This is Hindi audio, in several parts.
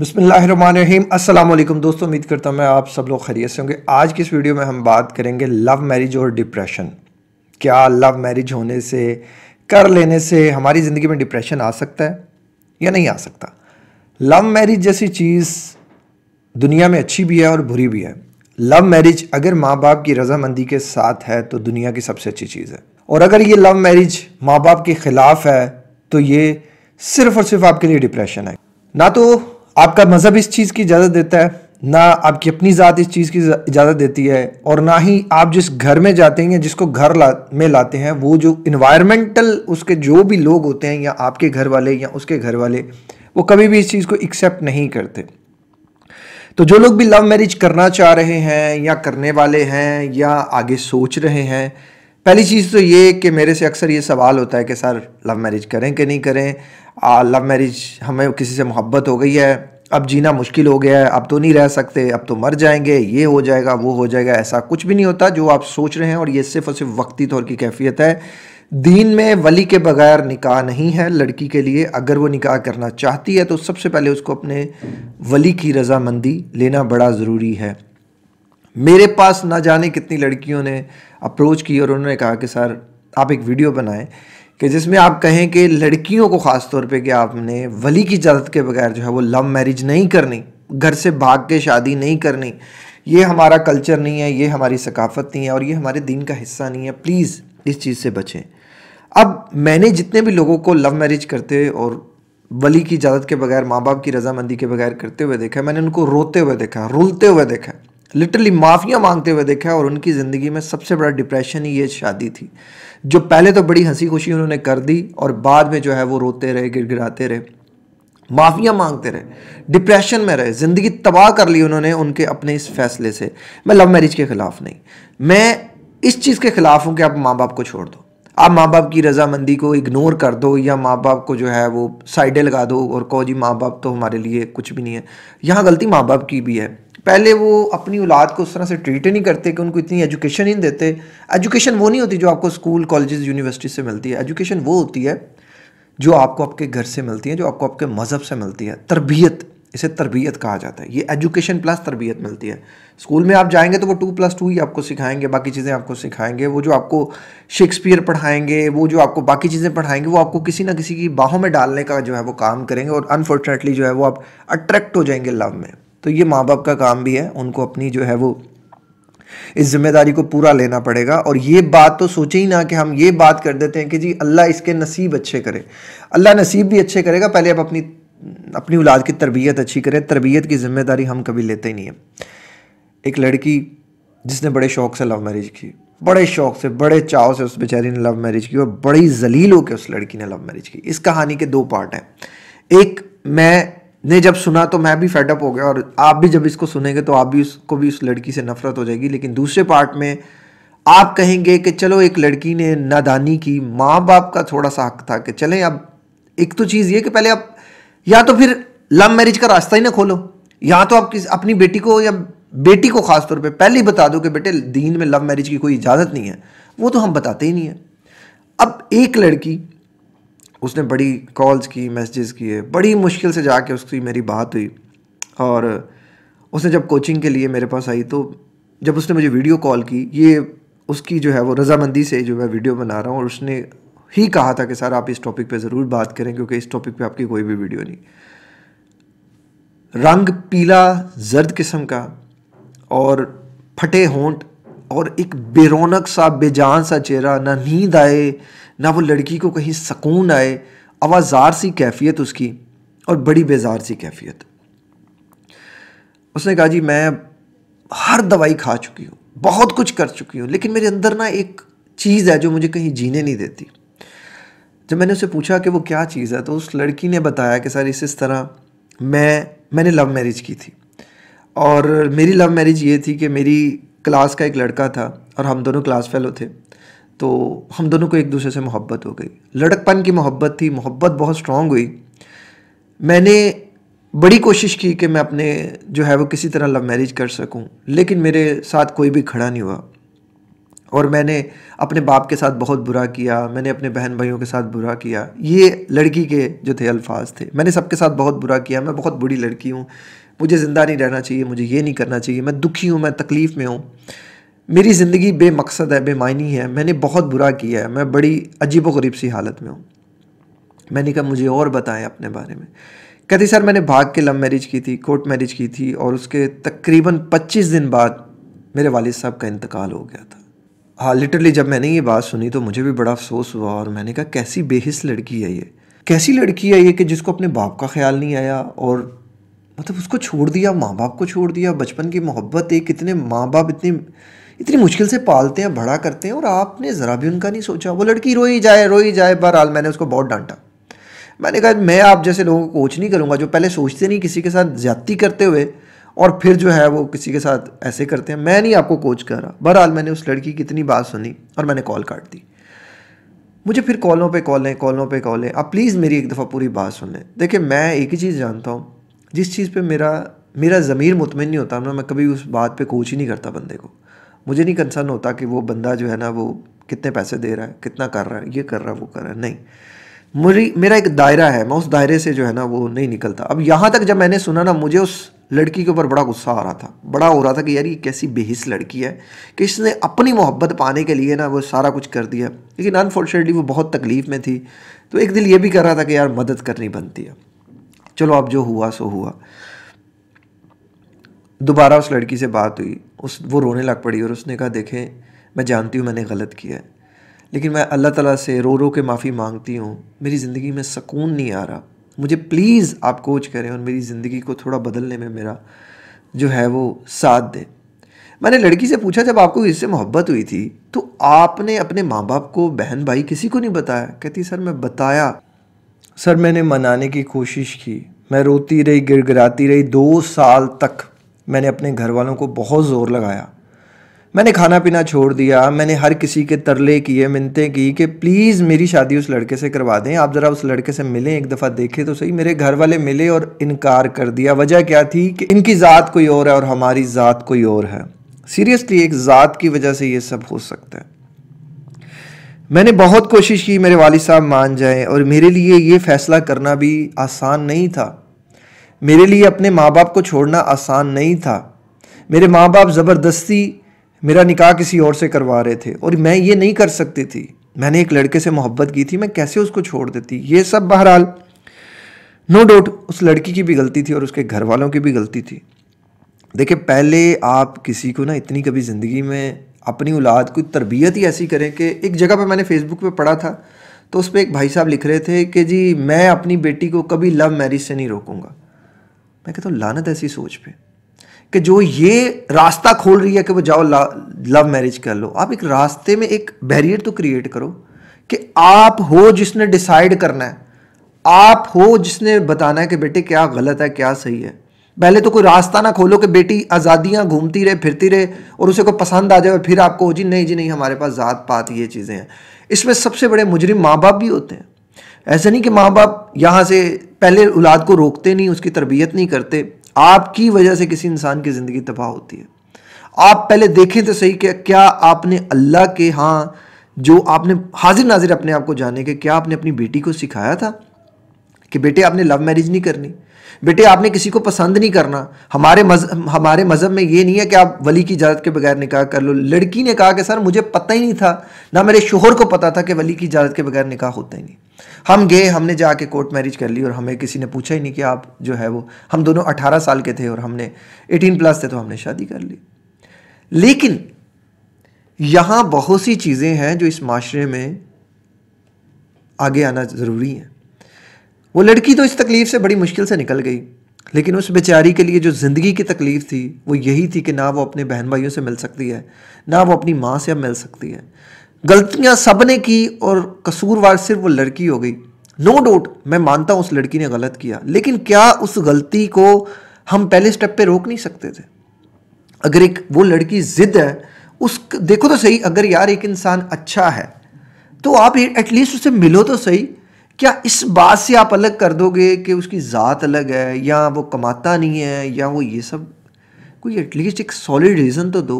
बिसमीम अस्सलाम वालेकुम दोस्तों उम्मीद करता हूँ मैं आप सब लोग खैरियत से होंगे आज की इस वीडियो में हम बात करेंगे लव मैरिज और डिप्रेशन क्या लव मैरिज होने से कर लेने से हमारी ज़िंदगी में डिप्रेशन आ सकता है या नहीं आ सकता लव मैरिज जैसी चीज़ दुनिया में अच्छी भी है और बुरी भी है लव मैरिज अगर माँ बाप की रजामंदी के साथ है तो दुनिया की सबसे अच्छी चीज़ है और अगर ये लव मैरिज माँ बाप के ख़िलाफ़ है तो ये सिर्फ़ और सिर्फ आपके लिए डिप्रेशन है ना तो आपका मज़हब इस चीज़ की इजाज़त देता है ना आपकी अपनी ज़ात इस चीज़ की इजाज़त देती है और ना ही आप जिस घर में जाते हैं जिसको घर ला में लाते हैं वो जो इन्वायरमेंटल उसके जो भी लोग होते हैं या आपके घर वाले या उसके घर वाले वो कभी भी इस चीज़ को एक्सेप्ट नहीं करते तो जो लोग भी लव मैरिज करना चाह रहे हैं या करने वाले हैं या आगे सोच रहे हैं पहली चीज़ तो ये कि मेरे से अक्सर ये सवाल होता है कि सर लव मैरिज करें कि नहीं करें लव मैरिज हमें किसी से मोहब्बत हो गई है अब जीना मुश्किल हो गया है अब तो नहीं रह सकते अब तो मर जाएंगे ये हो जाएगा वो हो जाएगा ऐसा कुछ भी नहीं होता जो आप सोच रहे हैं और ये सिर्फ और सिर्फ वक्ती तौर की कैफियत है दीन में वली के बगैर निकाह नहीं है लड़की के लिए अगर वो निकाह करना चाहती है तो सबसे पहले उसको अपने वली की रजामंदी लेना बड़ा ज़रूरी है मेरे पास ना जाने कितनी लड़कियों ने अप्रोच की और उन्होंने कहा कि सर आप एक वीडियो बनाएं कि जिसमें आप कहें कि लड़कियों को ख़ास तौर पे कि आपने वली की इजाज़त के बगैर जो है वो लव मैरिज नहीं करनी घर से भाग के शादी नहीं करनी ये हमारा कल्चर नहीं है ये हमारी सकाफत नहीं है और ये हमारे दिन का हिस्सा नहीं है प्लीज़ इस चीज़ से बचें अब मैंने जितने भी लोगों को लव मैरिज करते और वली की इजाज़त के बगैर माँ बाप की रजामंदी के बगैर करते हुए देखा मैंने उनको रोते हुए देखा रुलते हुए देखा लिटरली माफ़ियाँ मांगते हुए देखा और उनकी ज़िंदगी में सबसे बड़ा डिप्रेशन ही ये शादी थी जो पहले तो बड़ी हंसी खुशी उन्होंने कर दी और बाद में जो है वो रोते रहे गिड़गिड़ाते रहे माफ़ियाँ मांगते रहे डिप्रेशन में रहे ज़िंदगी तबाह कर ली उन्होंने उनके अपने इस फैसले से मैं लव मैरिज के ख़िलाफ़ नहीं मैं इस चीज़ के ख़िलाफ़ हूँ कि आप माँ बाप को छोड़ दो आप माँ बाप की रजामंदी को इग्नोर कर दो या माँ बाप को जो है वो साइडें लगा दो और कहो जी माँ बाप तो हमारे लिए कुछ भी नहीं है यहाँ गलती माँ बाप की भी है पहले वो अपनी औलाद को उस तरह से ट्रीट ही नहीं करते कि उनको इतनी एजुकेशन ही नहीं देते एजुकेशन वो नहीं होती जो आपको स्कूल कॉलेजेस यूनिवर्सिटी से मिलती है एजुकेशन वो होती है जो आपको आपके घर से मिलती है जो आपको आपके मज़हब से मिलती है तरबियत इसे तरबियत कहा जाता है ये एजुकेशन प्लस तरबियत मिलती है स्कूल में आप जाएंगे तो वो टू प्लस टू ही आपको सिखाएंगे बाकी चीज़ें आपको सिखाएंगे वो जो आपको शेक्सपियर पढ़ाएंगे वो जो आपको बाकी चीज़ें पढ़ाएंगे वो आपको किसी ना किसी की बाहों में डालने का जो है वो काम करेंगे और अनफॉर्चुनेटली जो है वो आप अट्रैक्ट हो जाएंगे लव में तो ये माँ बाप का काम भी है उनको अपनी जो है वो इस जिम्मेदारी को पूरा लेना पड़ेगा और ये बात तो सोचे ही ना कि हम ये बात कर देते हैं कि जी अल्लाह इसके नसीब अच्छे करे अल्लाह नसीब भी अच्छे करेगा पहले आप अपनी अपनी औलाद की तरबियत अच्छी करें तरबियत की जिम्मेदारी हम कभी लेते ही नहीं है एक लड़की जिसने बड़े शौक से लव मैरिज की बड़े शौक से बड़े चाव से उस बेचारी ने लव मैरिज की और बड़ी जलील होकर उस लड़की ने लव मैरिज की इस कहानी के दो पार्ट हैं एक मैं ने जब सुना तो मैं भी फेडअप हो गया और आप भी जब इसको सुनेंगे तो आप भी उसको भी उस लड़की से नफरत हो जाएगी लेकिन दूसरे पार्ट में आप कहेंगे कि चलो एक लड़की ने नादानी की माँ बाप का थोड़ा सा हक था कि चलें अब एक तो चीज़ ये कि पहले आप या तो फिर लव मैरिज का रास्ता ही ना खोलो या तो आप किस अपनी बेटी को या बेटी को ख़ास तौर पे पहले ही बता दो कि बेटे दीन में लव मैरिज की कोई इजाज़त नहीं है वो तो हम बताते ही नहीं है अब एक लड़की उसने बड़ी कॉल्स की मैसेजेस किए बड़ी मुश्किल से जाके उसकी मेरी बात हुई और उसने जब कोचिंग के लिए मेरे पास आई तो जब उसने मुझे वीडियो कॉल की ये उसकी जो है वो रजामंदी से जो मैं वीडियो बना रहा हूँ और उसने ही कहा था कि सर आप इस टॉपिक पे ज़रूर बात करें क्योंकि इस टॉपिक पे आपकी कोई भी वीडियो नहीं रंग पीला जर्द किस्म का और फटे होंठ और एक बेरोनक सा बेजान सा चेहरा ना नींद आए ना वो लड़की को कहीं सकून आए आवाज़ार सी कैफियत उसकी और बड़ी बेजार सी कैफियत उसने कहा जी मैं हर दवाई खा चुकी हूँ बहुत कुछ कर चुकी हूँ लेकिन मेरे अंदर ना एक चीज़ है जो मुझे कहीं जीने नहीं देती जब मैंने उसे पूछा कि वो क्या चीज़ है तो उस लड़की ने बताया कि सर इस इस तरह मैं मैंने लव मैरिज की थी और मेरी लव मैरिज ये थी कि मेरी क्लास का एक लड़का था और हम दोनों क्लास फेलो थे तो हम दोनों को एक दूसरे से मोहब्बत हो गई लड़कपन की मोहब्बत थी मोहब्बत बहुत स्ट्रांग हुई मैंने बड़ी कोशिश की कि मैं अपने जो है वो किसी तरह लव मैरिज कर सकूं लेकिन मेरे साथ कोई भी खड़ा नहीं हुआ और मैंने अपने बाप के साथ बहुत बुरा किया मैंने अपने बहन भाइयों के साथ बुरा किया ये लड़की के जो थे अल्फाज थे मैंने सबके साथ बहुत बुरा किया मैं बहुत बुरी लड़की हूँ मुझे ज़िंदा नहीं रहना चाहिए मुझे ये नहीं करना चाहिए मैं दुखी हूँ मैं तकलीफ़ में हूँ मेरी ज़िंदगी बेमकसद है बेमायनी है मैंने बहुत बुरा किया है मैं बड़ी अजीब गरीब सी हालत में हूँ मैंने कहा मुझे और बताएं अपने बारे में कहती सर मैंने भाग के लव मैरिज की थी कोर्ट मैरिज की थी और उसके तकरीबन 25 दिन बाद मेरे वालद साहब का इंतकाल हो गया था हाँ लिटरली जब मैंने ये बात सुनी तो मुझे भी बड़ा अफसोस हुआ और मैंने कहा कैसी बेहिस लड़की है ये कैसी लड़की है ये कि जिसको अपने बाप का ख्याल नहीं आया और मतलब उसको छोड़ दिया माँ बाप को छोड़ दिया बचपन की मोहब्बत एक कितने माँ बाप इतनी इतनी मुश्किल से पालते हैं बड़ा करते हैं और आपने ज़रा भी उनका नहीं सोचा वो लड़की रोई जाए रोई जाए बहरहाल मैंने उसको बहुत डांटा मैंने कहा मैं आप जैसे लोगों को कोच नहीं करूँगा जो पहले सोचते नहीं किसी के साथ ज्यादती करते हुए और फिर जो है वो किसी के साथ ऐसे करते हैं मैं नहीं आपको कोच कर रहा बहरहाल मैंने उस लड़की की इतनी बात सुनी और मैंने कॉल काट दी मुझे फिर कॉलों पे कॉल कॉलों पे कॉल आप प्लीज़ मेरी एक दफ़ा पूरी बात सुन लें देखिए मैं एक ही चीज़ जानता हूँ जिस चीज़ पे मेरा मेरा ज़मीर मुतमिन नहीं होता ना मैं कभी उस बात पे कोच ही नहीं करता बंदे को मुझे नहीं कंसर्न होता कि वो बंदा जो है ना वो कितने पैसे दे रहा है कितना कर रहा है ये कर रहा है वो कर रहा है नहीं मेरी मेरा एक दायरा है मैं उस दायरे से जो है ना वो नहीं निकलता अब यहाँ तक जब मैंने सुना ना मुझे उस लड़की के ऊपर बड़ा गुस्सा आ रहा था बड़ा हो रहा था कि यार ये कैसी बेहिस लड़की है कि इसने अपनी मोहब्बत पाने के लिए ना वो सारा कुछ कर दिया लेकिन अनफॉर्चुनेटली वो बहुत तकलीफ़ में थी तो एक दिल ये भी कर रहा था कि यार मदद करनी बनती है चलो अब जो हुआ सो हुआ दोबारा उस लड़की से बात हुई उस वो रोने लग पड़ी और उसने कहा देखें मैं जानती हूँ मैंने गलत किया है लेकिन मैं अल्लाह ताला से रो रो के माफ़ी मांगती हूँ मेरी ज़िंदगी में सुकून नहीं आ रहा मुझे प्लीज़ आप कोच करें और मेरी ज़िंदगी को थोड़ा बदलने में मेरा जो है वो साथ दें मैंने लड़की से पूछा जब आपको इससे मोहब्बत हुई थी तो आपने अपने माँ बाप को बहन भाई किसी को नहीं बताया कहती सर मैं बताया सर मैंने मनाने की कोशिश की मैं रोती रही गिड़गिड़ाती रही दो साल तक मैंने अपने घर वालों को बहुत ज़ोर लगाया मैंने खाना पीना छोड़ दिया मैंने हर किसी के तरले किए मिनते की कि प्लीज़ मेरी शादी उस लड़के से करवा दें आप ज़रा उस लड़के से मिलें एक दफ़ा देखें तो सही मेरे घर वाले मिले और इनकार कर दिया वजह क्या थी कि इनकी ज़ात कोई और है और हमारी ज़ात कोई और है सीरियसली एक ज़ात की वजह से ये सब हो सकता है मैंने बहुत कोशिश की मेरे वालिद साहब मान जाएं और मेरे लिए ये फ़ैसला करना भी आसान नहीं था मेरे लिए अपने माँ बाप को छोड़ना आसान नहीं था मेरे माँ बाप ज़बरदस्ती मेरा निकाह किसी और से करवा रहे थे और मैं ये नहीं कर सकती थी मैंने एक लड़के से मोहब्बत की थी मैं कैसे उसको छोड़ देती ये सब बहरहाल नो डाउट उस लड़की की भी गलती थी और उसके घर वालों की भी गलती थी देखिए पहले आप किसी को ना इतनी कभी ज़िंदगी में अपनी औलाद की तरबियत ही ऐसी करें कि एक जगह पर मैंने फेसबुक पर पढ़ा था तो उस पर एक भाई साहब लिख रहे थे कि जी मैं अपनी बेटी को कभी लव मैरिज से नहीं रोकूंगा मैं कहता हूँ लानत ऐसी सोच पे कि जो ये रास्ता खोल रही है कि वो जाओ लव मैरिज कर लो आप एक रास्ते में एक बैरियर तो क्रिएट करो कि आप हो जिसने डिसाइड करना है आप हो जिसने बताना है कि बेटे क्या गलत है क्या सही है पहले तो कोई रास्ता ना खोलो कि बेटी आज़ादियाँ घूमती रहे फिरती रहे और उसे कोई पसंद आ जाए फिर आपको जी नहीं जी नहीं हमारे पास ज़ात पात ये चीज़ें हैं इसमें सबसे बड़े मुजरिम माँ बाप भी होते हैं ऐसा नहीं कि माँ बाप यहाँ से पहले औलाद को रोकते नहीं उसकी तरबियत नहीं करते आपकी वजह से किसी इंसान की ज़िंदगी तबाह होती है आप पहले देखें तो सही कि क्या आपने अल्लाह के हाँ जो आपने हाजिर नाजिर अपने आप को जाने के क्या आपने अपनी बेटी को सिखाया था कि बेटे आपने लव मैरिज नहीं करनी बेटे आपने किसी को पसंद नहीं करना हमारे मजहब हमारे मज़हब में ये नहीं है कि आप वली की इजाज़त के बगैर निकाह कर लो लड़की ने कहा कि सर मुझे पता ही नहीं था ना मेरे शोहर को पता था कि वली की इजाज़त के बगैर निकाह होता ही नहीं हम गए हमने जाके कोर्ट मैरिज कर ली और हमें किसी ने पूछा ही नहीं कि आप जो है वो हम दोनों अठारह साल के थे और हमने एटीन प्लस थे तो हमने शादी कर ली लेकिन यहाँ बहुत सी चीज़ें हैं जो इस माशरे में आगे आना ज़रूरी है वो लड़की तो इस तकलीफ़ से बड़ी मुश्किल से निकल गई लेकिन उस बेचारी के लिए जो ज़िंदगी की तकलीफ़ थी वो यही थी कि ना वो अपने बहन भाइयों से मिल सकती है ना वो अपनी माँ से अब मिल सकती है गलतियाँ सब ने की और कसूरवार सिर्फ वो लड़की हो गई नो no डाउट मैं मानता हूँ उस लड़की ने गलत किया लेकिन क्या उस गलती को हम पहले स्टेप पे रोक नहीं सकते थे अगर एक वो लड़की ज़िद है उस देखो तो सही अगर यार एक इंसान अच्छा है तो आप एटलीस्ट उसे मिलो तो सही क्या इस बात से आप अलग कर दोगे कि उसकी ज़ात अलग है या वो कमाता नहीं है या वो ये सब कोई एटलीस्ट एक सॉलिड रीज़न तो दो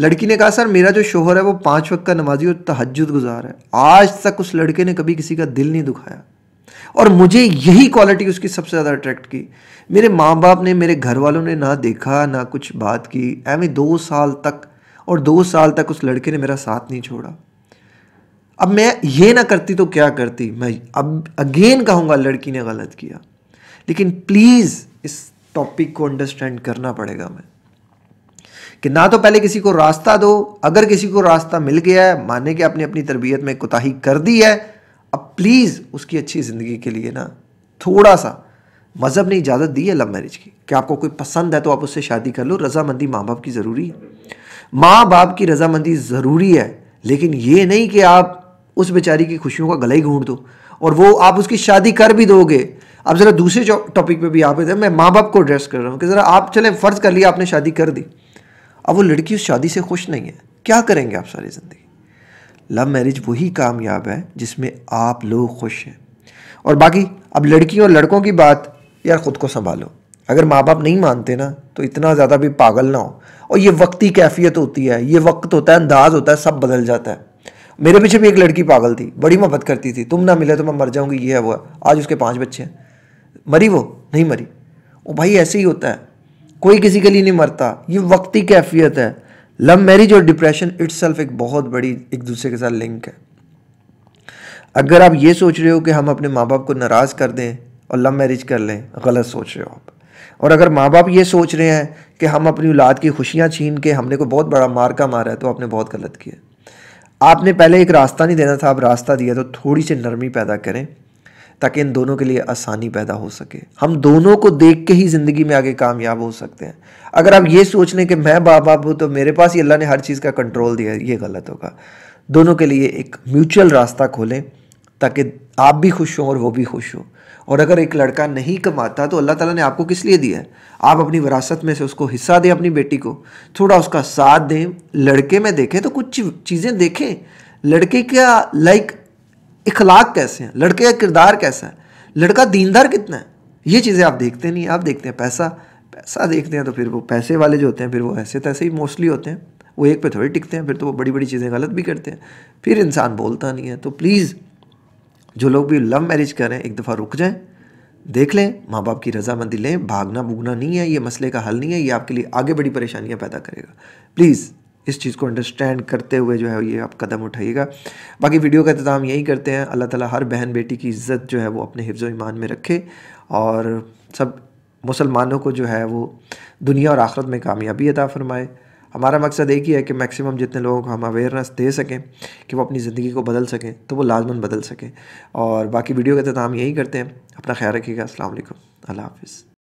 लड़की ने कहा सर मेरा जो शोहर है वो पाँच वक्त का नमाजी और तहजद गुजार है आज तक उस लड़के ने कभी किसी का दिल नहीं दुखाया और मुझे यही क्वालिटी उसकी सबसे ज़्यादा अट्रैक्ट की मेरे माँ बाप ने मेरे घर वालों ने ना देखा ना कुछ बात की एवं दो साल तक और दो साल तक उस लड़के ने मेरा साथ नहीं छोड़ा अब मैं ये ना करती तो क्या करती मैं अब अगेन कहूँगा लड़की ने गलत किया लेकिन प्लीज़ इस टॉपिक को अंडरस्टैंड करना पड़ेगा मैं कि ना तो पहले किसी को रास्ता दो अगर किसी को रास्ता मिल गया है माने कि आपने अपनी तरबियत में कोताही कर दी है अब प्लीज़ उसकी अच्छी ज़िंदगी के लिए ना थोड़ा सा मज़हब ने इजाज़त दी है लव मैरिज की कि आपको कोई पसंद है तो आप उससे शादी कर लो रजामंदी माँ बाप की ज़रूरी है माँ बाप की रजामंदी ज़रूरी है लेकिन ये नहीं कि आप उस बेचारी की खुशियों का गला ही घूंढ दो और वो आप उसकी शादी कर भी दोगे अब ज़रा दूसरे टॉपिक पे भी आप मैं माँ बाप को एड्रेस कर रहा हूँ कि ज़रा आप चले फ़र्ज़ कर लिया आपने शादी कर दी अब वो लड़की उस शादी से खुश नहीं है क्या करेंगे आप सारी ज़िंदगी लव मैरिज वही कामयाब है जिसमें आप लोग खुश हैं और बाकी अब लड़कियों और लड़कों की बात यार ख़ुद को संभालो अगर माँ बाप नहीं मानते ना तो इतना ज़्यादा भी पागल ना हो और ये वक्ती कैफियत होती है ये वक्त होता है अंदाज होता है सब बदल जाता है मेरे पीछे भी एक लड़की पागल थी बड़ी मोहब्बत करती थी तुम ना मिले तो मैं मर जाऊंगी ये है वो है आज उसके पांच बच्चे हैं मरी वो नहीं मरी ओ भाई ऐसे ही होता है कोई किसी के लिए नहीं मरता ये वक्त की कैफियत है लव मैरिज और डिप्रेशन इट्स एक बहुत बड़ी एक दूसरे के साथ लिंक है अगर आप ये सोच रहे हो कि हम अपने माँ बाप को नाराज़ कर दें और लव मैरिज कर लें गलत सोच रहे हो आप और अगर माँ बाप ये सोच रहे हैं कि हम अपनी औलाद की खुशियाँ छीन के हमने को बहुत बड़ा मार्का मारा है तो आपने बहुत गलत किया आपने पहले एक रास्ता नहीं देना था आप रास्ता दिया तो थोड़ी सी नरमी पैदा करें ताकि इन दोनों के लिए आसानी पैदा हो सके हम दोनों को देख के ही ज़िंदगी में आगे कामयाब हो सकते हैं अगर आप ये सोच लें कि मैं बाप बाप हूँ तो मेरे पास ही अल्लाह ने हर चीज़ का कंट्रोल दिया ये गलत होगा दोनों के लिए एक म्यूचुअल रास्ता खोलें ताकि आप भी खुश हों और वो भी खुश हों और अगर एक लड़का नहीं कमाता तो अल्लाह ताला ने आपको किस लिए दिया है आप अपनी विरासत में से उसको हिस्सा दें अपनी बेटी को थोड़ा उसका साथ दें लड़के में देखें तो कुछ चीज़ें देखें लड़के का लाइक इखलाक कैसे हैं लड़के का किरदार कैसा है लड़का दीनदार कितना है ये चीज़ें आप देखते नहीं आप देखते हैं पैसा पैसा देखते हैं तो फिर वो पैसे वाले जो होते हैं फिर वो ऐसे तैसे ही मोस्टली होते हैं वो एक पे थोड़े टिकते हैं फिर तो वो बड़ी बड़ी चीज़ें गलत भी करते हैं फिर इंसान बोलता नहीं है तो प्लीज़ जो लोग भी लव मैरिज कर रहे हैं एक दफ़ा रुक जाएं देख लें माँ बाप की रजामंदी लें भागना भूगना नहीं है ये मसले का हल नहीं है ये आपके लिए आगे बड़ी परेशानियाँ पैदा करेगा प्लीज़ इस चीज़ को अंडरस्टैंड करते हुए जो है ये आप कदम उठाइएगा बाकी वीडियो का इंतजाम यही करते हैं अल्लाह ताला हर बहन बेटी की इज़्ज़त जो है वो अपने हिफ्ज़ ईमान में रखे और सब मुसलमानों को जो है वो दुनिया और आखरत में कामयाबी अदा फरमाए हमारा मकसद एक ही है कि मैक्सिमम जितने लोगों को हम अवेयरनेस दे सकें कि वो अपनी ज़िंदगी को बदल सकें तो वो लाजमन बदल सकें और बाकी वीडियो का तो हम यही करते हैं अपना ख्याल रखिएगा असल अल्लाह हाफिज़